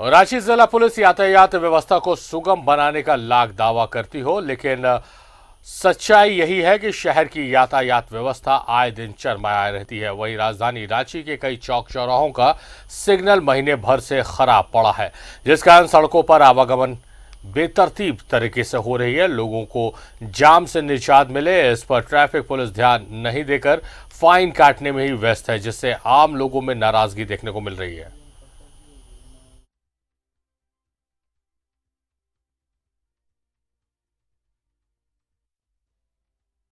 रांची जिला पुलिस यातायात व्यवस्था को सुगम बनाने का लाख दावा करती हो लेकिन सच्चाई यही है कि शहर की यातायात व्यवस्था आए दिन चरमाया रहती है वहीं राजधानी रांची के कई चौक चौराहों का सिग्नल महीने भर से खराब पड़ा है जिस कारण सड़कों पर आवागमन बेतरतीब तरीके से हो रही है लोगों को जाम से निजात मिले इस पर ट्रैफिक पुलिस ध्यान नहीं देकर फाइन काटने में ही व्यस्त है जिससे आम लोगों में नाराजगी देखने को मिल रही है